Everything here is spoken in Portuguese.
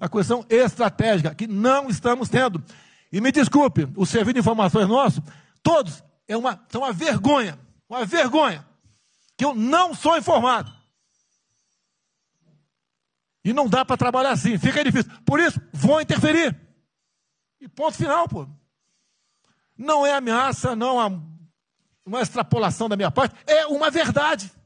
A questão estratégica, que não estamos tendo. E me desculpe, o serviço de informações nosso, todos, é uma, são uma vergonha. Uma vergonha. Que eu não sou informado. E não dá para trabalhar assim, fica difícil. Por isso, vou interferir. E ponto final, pô. Não é ameaça, não é uma extrapolação da minha parte, é uma verdade.